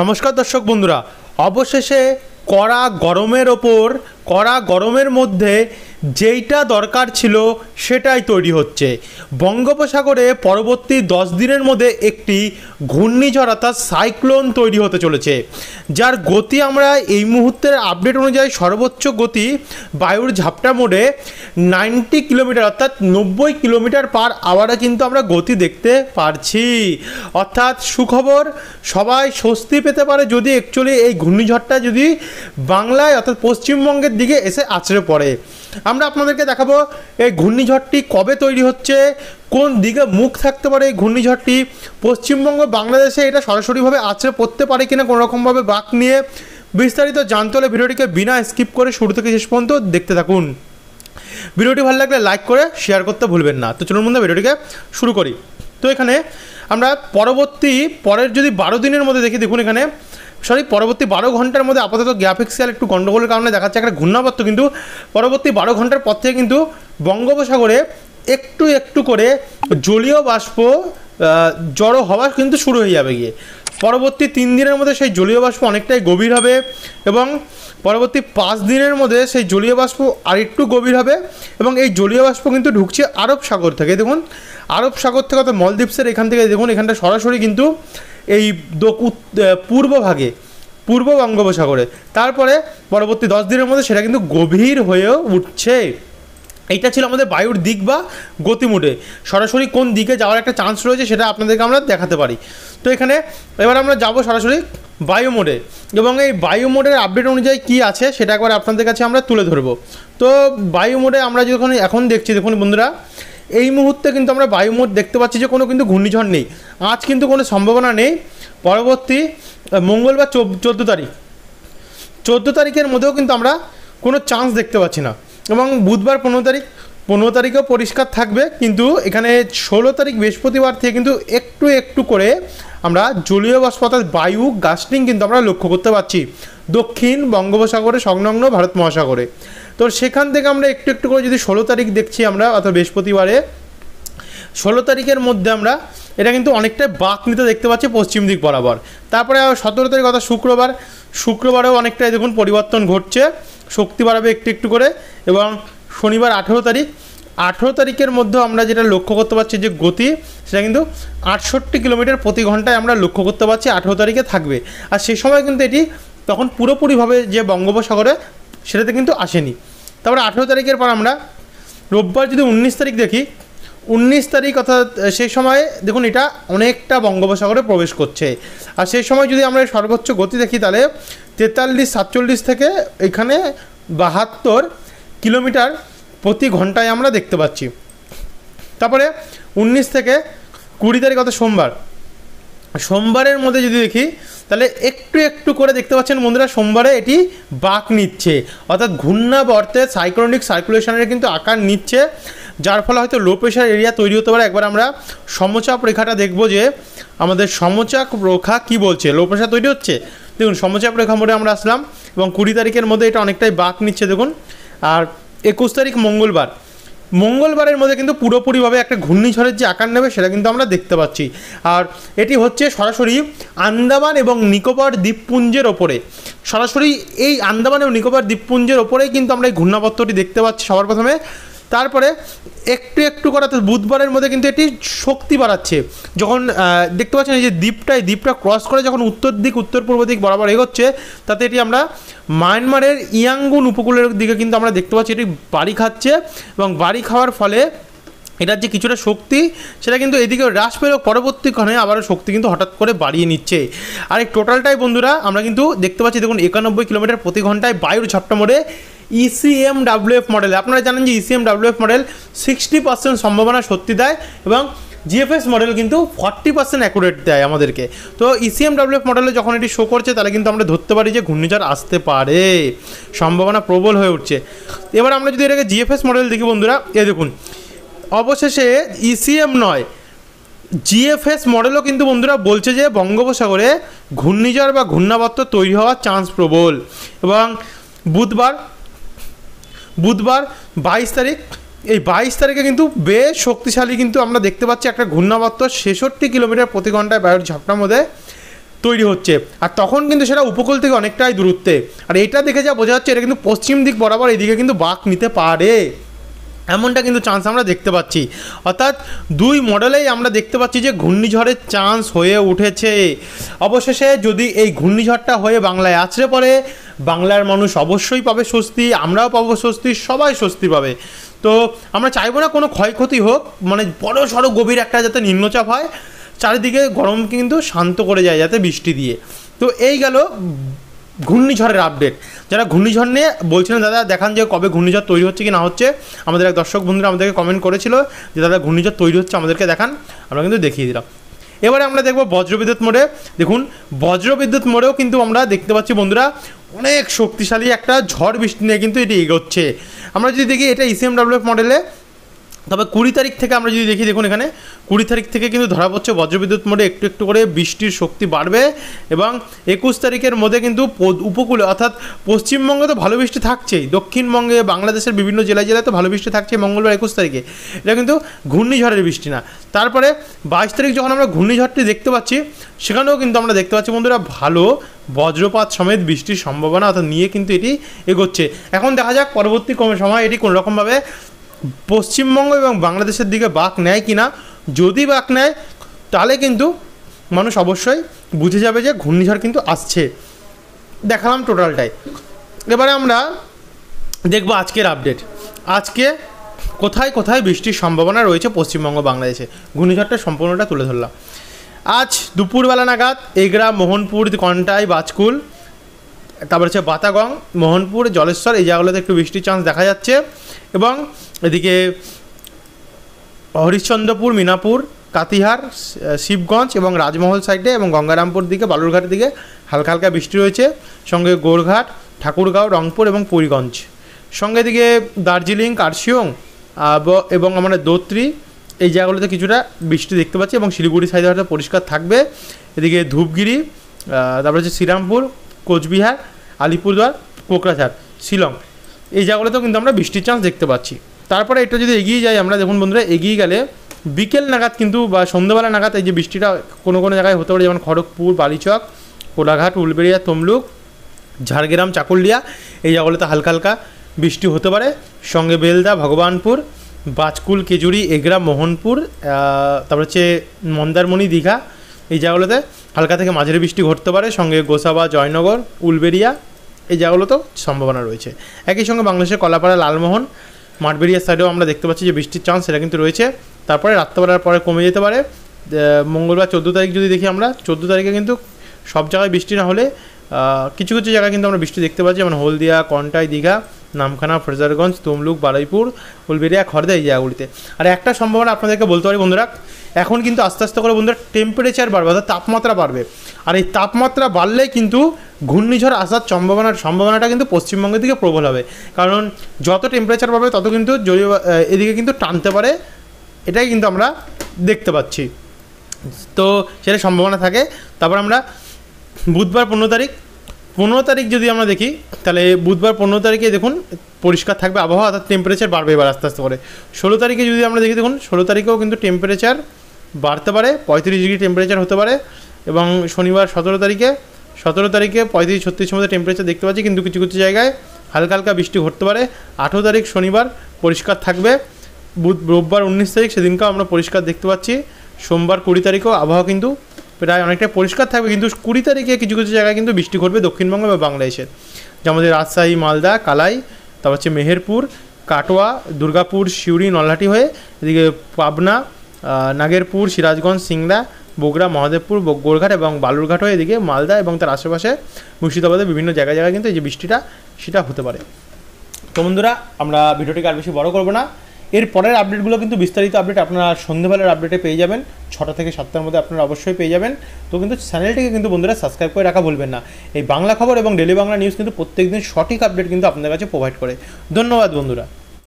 নমস্কার দর্শক বন্ধুরা অবশেষে কড়া গরমের ওপর কড়া গরমের মধ্যে যেইটা দরকার ছিল সেটাই তৈরি হচ্ছে বঙ্গোপসাগরে পরবর্তী দশ দিনের মধ্যে একটি ঘূর্ণিঝড় অর্থাৎ সাইক্লোন তৈরি হতে চলেছে যার গতি আমরা এই মুহূর্তের আপডেট অনুযায়ী সর্বোচ্চ গতি বায়ুর ঝাপটা মোড়ে নাইনটি কিলোমিটার অর্থাৎ নব্বই কিলোমিটার পার আওয়ারে কিন্তু আমরা গতি দেখতে পারছি অর্থাৎ সুখবর সবাই স্বস্তি পেতে পারে যদি অ্যাকচুয়ালি এই ঘূর্ণিঝড়টা যদি বাংলায় অর্থাৎ পশ্চিমবঙ্গের দিকে এসে আছড়ে পড়ে আমরা আপনাদেরকে দেখাবো এই ঘূর্ণিঝড়টি কবে তৈরি হচ্ছে কোন দিকে মুখ থাকতে পারে এই ঘূর্ণিঝড়টি পশ্চিমবঙ্গ বাংলাদেশে এটা সরাসরিভাবে আছড়ে পড়তে পারে কিনা কোনোরকমভাবে বাক নিয়ে বিস্তারিত জানতে হলে ভিডিওটিকে বিনা স্কিপ করে শুরু থেকে শেষ পর্যন্ত দেখতে থাকুন ভিডিওটি ভালো লাগলে লাইক করে শেয়ার করতে ভুলবেন না তো চলুন মধ্যে ভিডিওটিকে শুরু করি তো এখানে আমরা পরবর্তী পরের যদি বারো দিনের মধ্যে দেখি দেখুন এখানে সরি পরবর্তী বারো ঘন্টার মধ্যে আপাতত গ্রাফিক্সিয়াল একটু গণ্ডগোলের কারণে দেখাচ্ছে একটা ঘূর্ণাবর্ত কিন্তু পরবর্তী বারো ঘন্টার পর থেকে কিন্তু বঙ্গোপসাগরে একটু একটু করে জলীয় বাষ্প জড়ো হওয়া কিন্তু শুরু হয়ে যাবে গিয়ে পরবর্তী তিন দিনের মধ্যে সেই জলীয় বাষ্প অনেকটাই গভীর হবে এবং পরবর্তী পাঁচ দিনের মধ্যে সেই জলীয় বাষ্প আর একটু গভীর হবে এবং এই জলীয় বাষ্প কিন্তু ঢুকছে আরব সাগর থেকে দেখুন আরব সাগর থেকে অর্থাৎ মলদ্বীপসের এখান থেকে দেখুন এখানটা সরাসরি কিন্তু এই পূর্বভাগে পূর্ব বঙ্গোপসাগরে তারপরে পরবর্তী দশ দিনের মধ্যে সেটা কিন্তু গভীর হয়ে উঠছে এইটা ছিল আমাদের বায়ুর দিক বা গতিমুটে সরাসরি কোন দিকে যাওয়ার একটা চান্স রয়েছে সেটা আপনাদেরকে আমরা দেখাতে পারি তো এখানে এবার আমরা যাব সরাসরি বায়ু মোডে এবং এই বায়ু মোডের আপডেট অনুযায়ী কি আছে সেটা একবার আপনাদের কাছে আমরা তুলে ধরবো তো বায়ু মোডে আমরা যখন এখন দেখছি দেখুন বন্ধুরা এই মুহূর্তে কিন্তু আমরা বায়ুমোট দেখতে পাচ্ছি যে কোনো কিন্তু ঘূর্ণিঝড় নেই আজ কিন্তু কোনো সম্ভাবনা নেই পরবর্তী মঙ্গলবার চোদ্দো তারিখ চোদ্দো তারিখের মধ্যেও কিন্তু আমরা কোনো চান্স দেখতে পাচ্ছি না এবং বুধবার পনেরো তারিখ পনেরো তারিখেও পরিষ্কার থাকবে কিন্তু এখানে ষোলো তারিখ বৃহস্পতিবার থেকে কিন্তু একটু একটু করে আমরা জলীয় বাষ্প বায়ু গাস্টিং কিন্তু আমরা লক্ষ্য করতে পারছি দক্ষিণ বঙ্গোপসাগরে সংলগ্ন ভারত মহাসাগরে তো সেখান থেকে আমরা একটু একটু করে যদি ষোলো তারিখ দেখছি আমরা অর্থাৎ বৃহস্পতিবারে ষোলো তারিখের মধ্যে আমরা এটা কিন্তু অনেকটাই বাঁক নিতে দেখতে পাচ্ছি পশ্চিম দিক বরাবর তারপরে সতেরো তারিখ কথা শুক্রবার শুক্রবারেও অনেকটাই দেখুন পরিবর্তন ঘটছে শক্তি বাড়াবে একটু একটু করে এবং শনিবার আঠেরো তারিখ আঠেরো তারিখের মধ্যে আমরা যেটা লক্ষ্য করতে পারছি যে গতি সেটা কিন্তু আটষট্টি কিলোমিটার প্রতি ঘন্টায় আমরা লক্ষ্য করতে পারছি আঠেরো তারিখে থাকবে আর সে সময় কিন্তু এটি তখন পুরোপুরিভাবে যে বঙ্গোপসাগরে সেটাতে কিন্তু আসেনি তারপরে আঠেরো তারিখের পর আমরা রোববার যদি উনিশ তারিখ দেখি উনিশ তারিখ অর্থাৎ সেই সময়ে দেখুন এটা অনেকটা বঙ্গোপসাগরে প্রবেশ করছে আর সেই সময় যদি আমরা সর্বোচ্চ গতি দেখি তাহলে তেতাল্লিশ সাতচল্লিশ থেকে এখানে বাহাত্তর কিলোমিটার প্রতি ঘন্টায় আমরা দেখতে পাচ্ছি তারপরে উনিশ থেকে কুড়ি তারিখ অর্থাৎ সোমবার সোমবারের মধ্যে যদি দেখি তাহলে একটু একটু করে দেখতে পাচ্ছেন বন্ধুরা সোমবারে এটি বাঁক নিচ্ছে অর্থাৎ ঘূর্ণাবর্তে সাইক্রনিক সার্কুলেশনের কিন্তু আকার নিচ্ছে যার ফলে হয়তো লো প্রেশার এরিয়া তৈরি হতে পারে একবার আমরা সমচাপ রেখাটা দেখব যে আমাদের সমচাপ রেখা কি বলছে লো প্রেশার তৈরি হচ্ছে দেখুন সমচাপ রেখা মোড়ে আমরা আসলাম এবং কুড়ি তারিখের মধ্যে এটা অনেকটাই বাঁক নিচ্ছে দেখুন আর একুশ তারিখ মঙ্গলবার মঙ্গলবারের মধ্যে কিন্তু পুরোপুরিভাবে একটা ঘূর্ণিঝড়ের যে আকার নেবে সেটা কিন্তু আমরা দেখতে পাচ্ছি আর এটি হচ্ছে সরাসরি আন্দামান এবং নিকোবর দ্বীপপুঞ্জের ওপরে সরাসরি এই আন্দামান এবং নিকোবর দ্বীপপুঞ্জের ওপরেই কিন্তু আমরা এই ঘূর্ণাবর্তটি দেখতে পাচ্ছি সবার প্রথমে তারপরে একটু একটু করে তো বুধবারের মধ্যে কিন্তু এটি শক্তি বাড়াচ্ছে যখন দেখতে পাচ্ছেন এই যে দ্বীপটা এই দ্বীপটা ক্রস করে যখন উত্তর দিক উত্তর পূর্ব দিক বরাবর এগোচ্ছে তাতে এটি আমরা মায়ানমারের ইয়াঙ্গুন উপকূলের দিকে কিন্তু আমরা দেখতে পাচ্ছি এটি বাড়ি খাচ্ছে এবং বাড়ি খাওয়ার ফলে এটার যে কিছুটা শক্তি সেটা কিন্তু এদিকে হ্রাস পেলেও পরবর্তীক্ষণে আবারও শক্তি কিন্তু হঠাৎ করে বাড়িয়ে নিচ্ছে আর এই টোটালটাই বন্ধুরা আমরা কিন্তু দেখতে পাচ্ছি দেখুন একানব্বই কিলোমিটার প্রতি ঘন্টায় বায়ুর ঝাপটা মোড়ে ইসিএম ডাব্লিউএফ মডেল আপনারা জানেন যে ECMWF model sixty percent সম্ভাবনা সত্যি দেয় এবং জিএফএস মডেল কিন্তু ফর্টি পার্সেন্ট অ্যাকুরেট দেয় আমাদেরকে তো ইসিএম ডাব্লিউএফ মডেলে যখন এটি শো করছে তাহলে কিন্তু আমরা ধরতে পারি যে ঘূর্ণিঝড় আসতে পারে সম্ভাবনা প্রবল হয়ে উঠছে এবার আমরা যদি এটাকে জিএফএস মডেল দেখি বন্ধুরা এ দেখুন অবশেষে ইসিএম e নয় জিএফএস মডেলও কিন্তু বন্ধুরা বলছে যে বঙ্গোপসাগরে ঘূর্ণিঝড় বা ঘূর্ণাবর্ত তৈরি হওয়ার চান্স প্রবল এবং বুধবার বুধবার বাইশ তারিখ এই বাইশ তারিখে কিন্তু বেশ শক্তিশালী কিন্তু আমরা দেখতে পাচ্ছি একটা ঘূর্ণাবর্ত ছেষট্টি কিলোমিটার প্রতি ঘন্টায় বায়ুর ঝাপটার মধ্যে তৈরি হচ্ছে আর তখন কিন্তু সেটা উপকূল থেকে অনেকটাই দূরত্বে আর এটা দেখে যা বোঝা যাচ্ছে এটা কিন্তু পশ্চিম দিক বরাবর এদিকে কিন্তু বাঁক নিতে পারে এমনটা কিন্তু চান্স আমরা দেখতে পাচ্ছি অর্থাৎ দুই মডেলেই আমরা দেখতে পাচ্ছি যে ঘূর্ণিঝড়ের চান্স হয়ে উঠেছে অবশেষে যদি এই ঘূর্ণিঝড়টা হয়ে বাংলায় আছড়ে পড়ে বাংলার মানুষ অবশ্যই পাবে স্বস্তি আমরাও পাবো স্বস্তি সবাই স্বস্তি পাবে তো আমরা চাইবো না কোনো ক্ষয়ক্ষতি হোক মানে বড় সড়ো গভীর একটা যাতে নিম্নচাপ হয় চারিদিকে গরম কিন্তু শান্ত করে যায় যাতে বৃষ্টি দিয়ে তো এই গেল ঘূর্ণিঝড়ের আপডেট যারা ঘূর্ণিঝড় নিয়ে বলছিলেন দাদা দেখান যে কবে ঘূর্ণিঝড় তৈরি হচ্ছে কি না হচ্ছে আমাদের এক দর্শক বন্ধুরা আমাদেরকে কমেন্ট করেছিল যে দাদা ঘূর্ণিঝড় তৈরি হচ্ছে আমাদেরকে দেখান আমরা কিন্তু দেখিয়ে দিলাম এবারে আমরা দেখবো বজ্রবিদ্যুৎ মোড়ে দেখুন বজ্রবিদ্যুৎ মোড়েও কিন্তু আমরা দেখতে পাচ্ছি বন্ধুরা অনেক শক্তিশালী একটা ঝড় বৃষ্টি নিয়ে কিন্তু এটি এগোচ্ছে আমরা যদি দেখি এটা ইসিএমডাব্লিউএফ e মডেলে তবে কুড়ি তারিখ থেকে আমরা যদি দেখি দেখুন এখানে কুড়ি তারিখ থেকে কিন্তু ধরা পড়ছে বজ্রবিদ্যুৎ মোড়ে একটু একটু করে বৃষ্টির শক্তি বাড়বে এবং একুশ তারিখের মধ্যে কিন্তু উপকূলে অর্থাৎ পশ্চিমবঙ্গে তো ভালো বৃষ্টি থাকছেই দক্ষিণবঙ্গে বাংলাদেশের বিভিন্ন জেলায় জেলায় তো ভালো বৃষ্টি থাকছে মঙ্গলবার একুশ তারিখে এটা কিন্তু ঘূর্ণিঝড়ের বৃষ্টি না তারপরে বাইশ তারিখ যখন আমরা ঘূর্ণিঝড়টি দেখতে পাচ্ছি সেখানেও কিন্তু আমরা দেখতে পাচ্ছি বন্ধুরা ভালো বজ্রপাত সমেত বৃষ্টির সম্ভাবনা অর্থাৎ নিয়ে কিন্তু এটি এগোচ্ছে এখন দেখা যাক পরবর্তী সময় এটি কোনোরকমভাবে পশ্চিমবঙ্গ এবং বাংলাদেশের দিকে বাক নেয় কি না যদি বাক নেয় তাহলে কিন্তু মানুষ অবশ্যই বুঝে যাবে যে ঘূর্ণিঝড় কিন্তু আসছে দেখালাম টোটালটাই এবারে আমরা দেখব আজকের আপডেট আজকে কোথায় কোথায় বৃষ্টির সম্ভাবনা রয়েছে পশ্চিমবঙ্গ বাংলাদেশে ঘূর্ণিঝড়টা সম্পূর্ণটা তুলে ধরলাম আজ দুপুরবেলা নাগাদ এগরা মোহনপুর কন্টাই বাজকুল তারপর হচ্ছে বাতাগং মোহনপুর জলেশ্বর এই জায়গাগুলোতে একটু বৃষ্টির চান্স দেখা যাচ্ছে এবং এদিকে হরিশ্চন্দ্রপুর মিনাপুর কাতিহার শিবগঞ্জ এবং রাজমহল সাইডে এবং গঙ্গারামপুর দিকে বালুরঘাটের দিকে হালকা হালকা বৃষ্টি রয়েছে সঙ্গে গোরঘাট ঠাকুরগাঁও রংপুর এবং পুরীগঞ্জ সঙ্গে দিকে দার্জিলিং কার্শিয়ং এবং আমরা দত্রি এই জায়গাগুলোতে কিছুটা বৃষ্টি দেখতে পাচ্ছি এবং শিলিগুড়ি সাইডে হয়তো পরিষ্কার থাকবে এদিকে ধূপগিরি তারপরে হচ্ছে শ্রীরামপুর কোচবিহার আলিপুরদুয়ার কোকরাঝাড় শিলং এই জায়গাগুলোতেও কিন্তু আমরা বৃষ্টির চান্স দেখতে পাচ্ছি তারপরে এটা যদি এগিয়ে যাই আমরা দেখুন বন্ধুরা এগিয়ে গেলে বিকেল নাগাদ কিন্তু বা সন্ধ্যাবেলা নাগাদ এই যে বৃষ্টিটা কোনো কোনো জায়গায় হতে পারে যেমন খড়গপুর বালিচক কোলাঘাট উলবেড়িয়া তমলুক ঝাড়গ্রাম চাকুলিয়া এই জায়গাগুলোতে হালকা হালকা বৃষ্টি হতে পারে সঙ্গে বেলদা ভগবানপুর বাজকুল কেজুরি এগরা মোহনপুর তারপর হচ্ছে মন্দারমণি দীঘা এই জায়গাগুলোতে হালকা থেকে মাঝারি বৃষ্টি ঘটতে পারে সঙ্গে গোসাবা জয়নগর উলবেরিয়া এই জায়গাগুলোতেও সম্ভাবনা রয়েছে একই সঙ্গে বাংলাদেশের কলাপাড়া লালমোহন মাঠবেরিয়ার সাইডেও আমরা দেখতে পাচ্ছি যে বৃষ্টির চান্স সেটা কিন্তু রয়েছে তারপরে রাত্রেবেলার পরে কমে যেতে পারে মঙ্গলবার চোদ্দো তারিখ যদি দেখি আমরা চোদ্দো তারিখে কিন্তু সব জায়গায় বৃষ্টি না হলে কিছু কিছু জায়গায় কিন্তু আমরা বৃষ্টি দেখতে পাচ্ছি যেমন হলদিয়া কন্টাই দীঘা নামখানা ফ্রেজারগঞ্জ তমলুক বারুইপুর উলবেরিয়া খর্দা এই জায়গাগুলিতে আর একটা সম্ভাবনা আপনাদেরকে বলতে পারি বন্ধুরা এখন কিন্তু আস্তে আস্তে করে বন্ধুরা টেম্পারেচার বাড়বে অর্থাৎ তাপমাত্রা বাড়বে আর এই তাপমাত্রা বাড়লে কিন্তু ঘূর্ণিঝড় আসার সম্ভাবনার সম্ভাবনাটা কিন্তু পশ্চিমবঙ্গের দিকে প্রবল হবে কারণ যত টেম্পারেচার বাড়বে তত কিন্তু জলীয় এদিকে কিন্তু টানতে পারে এটাই কিন্তু আমরা দেখতে পাচ্ছি তো সেটা সম্ভাবনা থাকে তারপর আমরা বুধবার পনেরো তারিখ পনেরো তারিখ যদি আমরা দেখি তাহলে বুধবার পনেরো তারিখে দেখুন পরিষ্কার থাকবে আবহাওয়া অর্থাৎ টেম্পারেচার বাড়বে এবার আস্তে আস্তে করে ষোলো তারিখে যদি আমরা দেখি দেখুন ষোলো তারিখেও কিন্তু টেম্পারেচার বাড়তে পারে পঁয়ত্রিশ ডিগ্রি টেম্পারেচার হতে পারে এবং শনিবার সতেরো তারিখে সতেরো তারিখে পঁয়ত্রিশ ছত্রিশের মধ্যে টেম্পারেচার দেখতে পাচ্ছি কিন্তু কিছু কিছু জায়গায় হালকা হালকা বৃষ্টি ঘটতে পারে আঠেরো তারিখ শনিবার পরিষ্কার থাকবে বুধ রোববার উনিশ তারিখ সেদিনকেও আমরা পরিষ্কার দেখতে পাচ্ছি সোমবার কুড়ি তারিখেও আবহাওয়া কিন্তু প্রায় অনেকটাই পরিষ্কার থাকবে কিন্তু কুড়ি তারিখে কিছু কিছু জায়গায় কিন্তু বৃষ্টি ঘটবে দক্ষিণবঙ্গ বা বাংলাদেশের যেমন রাজশাহী মালদা কালাই তারপর হচ্ছে মেহেরপুর কাটোয়া দুর্গাপুর সিউড়ি নলহাটি হয়ে এদিকে পাবনা নাগেরপুর সিরাজগঞ্জ সিংদা বগুড়া মহাদেবপুর গোরঘাট এবং বালুরঘাট হয়ে এদিকে মালদা এবং তার আশেপাশে মুর্শিদাবাদের বিভিন্ন জায়গায় জায়গায় কিন্তু এই যে বৃষ্টিটা সেটা হতে পারে তো বন্ধুরা আমরা ভিডিওটিকে আর বেশি বড় করবো না এর পরের আপডেটগুলো কিন্তু বিস্তারিত আপডেট আপনারা সন্ধেবেলার আপডেটে পেয়ে যাবেন ছটা থেকে সাতটার মধ্যে আপনারা অবশ্যই পেয়ে যাবেন তো কিন্তু চ্যানেলটিকে কিন্তু বন্ধুরা সাবস্ক্রাইব করে রাখা ভুলবেন না এই বাংলা খবর এবং ডেলি বাংলা নিউজ কিন্তু প্রত্যেকদিন সঠিক আপডেট কিন্তু আপনাদের কাছে প্রোভাইড করে ধন্যবাদ বন্ধুরা